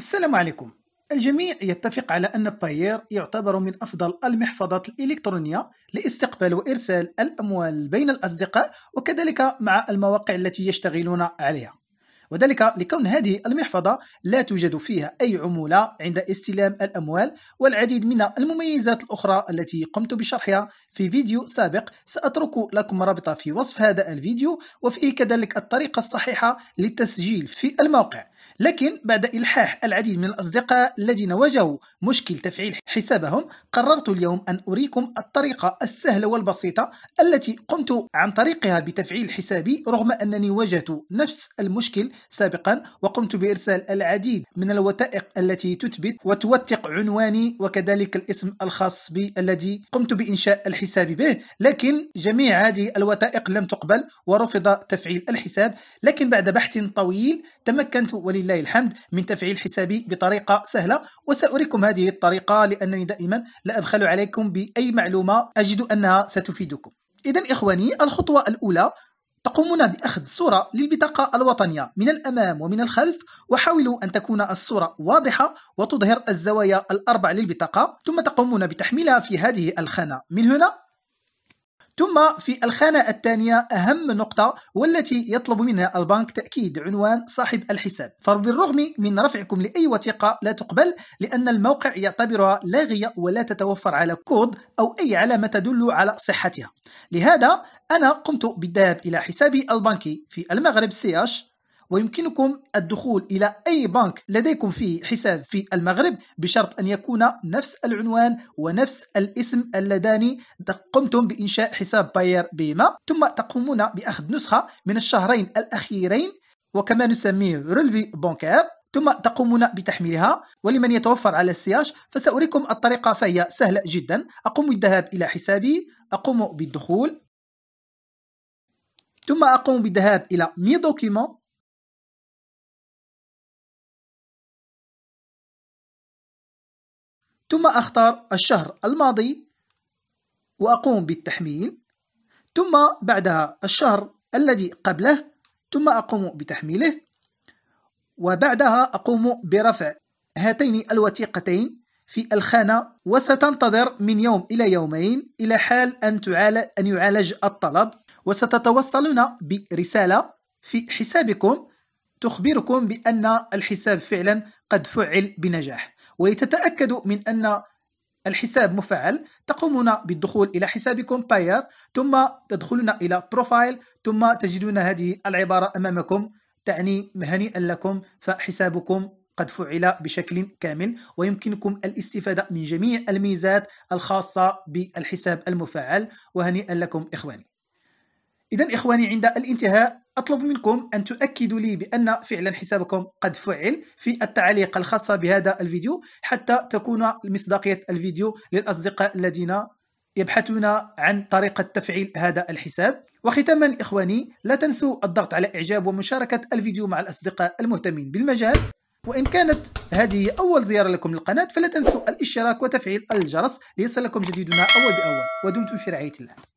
السلام عليكم الجميع يتفق على أن باير يعتبر من أفضل المحفظات الإلكترونية لاستقبال وإرسال الأموال بين الأصدقاء وكذلك مع المواقع التي يشتغلون عليها وذلك لكون هذه المحفظة لا توجد فيها أي عمولة عند استلام الأموال والعديد من المميزات الأخرى التي قمت بشرحها في فيديو سابق سأترك لكم رابطة في وصف هذا الفيديو وفيه كذلك الطريقة الصحيحة للتسجيل في الموقع لكن بعد إلحاح العديد من الأصدقاء الذين واجهوا مشكل تفعيل حسابهم قررت اليوم أن أريكم الطريقة السهلة والبسيطة التي قمت عن طريقها بتفعيل حسابي رغم أنني واجهت نفس المشكل سابقا وقمت بإرسال العديد من الوثائق التي تثبت وتوثق عنواني وكذلك الاسم الخاص بي الذي قمت بإنشاء الحساب به لكن جميع هذه الوثائق لم تقبل ورفض تفعيل الحساب لكن بعد بحث طويل تمكنت ولله الحمد من تفعيل حسابي بطريقة سهلة وسأريكم هذه الطريقة لأنني دائما لا أبخل عليكم بأي معلومة أجد أنها ستفيدكم إذا إخواني الخطوة الأولى تقومون بأخذ صورة للبطاقة الوطنية من الأمام ومن الخلف وحاولوا أن تكون الصورة واضحة وتظهر الزوايا الأربع للبطاقة ثم تقومون بتحميلها في هذه الخانة من هنا ثم في الخانة الثانية أهم نقطة والتي يطلب منها البنك تأكيد عنوان صاحب الحساب فبالرغم من رفعكم لأي وثيقة لا تقبل لأن الموقع يعتبرها لاغية ولا تتوفر على كود أو أي علامة تدل على صحتها لهذا أنا قمت بالذهاب إلى حسابي البنكي في المغرب سياش ويمكنكم الدخول إلى أي بنك لديكم فيه حساب في المغرب بشرط أن يكون نفس العنوان ونفس الاسم اللذان قمتم بإنشاء حساب باير بهما ثم تقومون بأخذ نسخة من الشهرين الأخيرين وكما نسميه رولفي بونكير ثم تقومون بتحميلها ولمن يتوفر على السياج فسأريكم الطريقة فهي سهلة جدا أقوم بالذهاب إلى حسابي أقوم بالدخول ثم أقوم بالذهاب إلى مي دوكيمون ثم أختار الشهر الماضي وأقوم بالتحميل ثم بعدها الشهر الذي قبله ثم أقوم بتحميله وبعدها أقوم برفع هاتين الوثيقتين في الخانة وستنتظر من يوم إلى يومين إلى حال أن, تعالج أن يعالج الطلب وستتوصلنا برسالة في حسابكم تخبركم بأن الحساب فعلا قد فعل بنجاح ولتتأكدوا من أن الحساب مفعل تقومون بالدخول إلى حسابكم باير ثم تدخلون إلى بروفايل ثم تجدون هذه العبارة أمامكم تعني هنيئا لكم فحسابكم قد فعل بشكل كامل ويمكنكم الاستفادة من جميع الميزات الخاصة بالحساب المفعل وهنيئا لكم إخواني إذا إخواني عند الانتهاء أطلب منكم أن تؤكدوا لي بأن فعلا حسابكم قد فعل في التعليق الخاصة بهذا الفيديو حتى تكون مصداقية الفيديو للأصدقاء الذين يبحثون عن طريقة تفعيل هذا الحساب وختاما إخواني لا تنسوا الضغط على إعجاب ومشاركة الفيديو مع الأصدقاء المهتمين بالمجال وإن كانت هذه أول زيارة لكم للقناة فلا تنسوا الاشتراك وتفعيل الجرس ليصلكم جديدنا أول بأول ودمتم في رعاية الله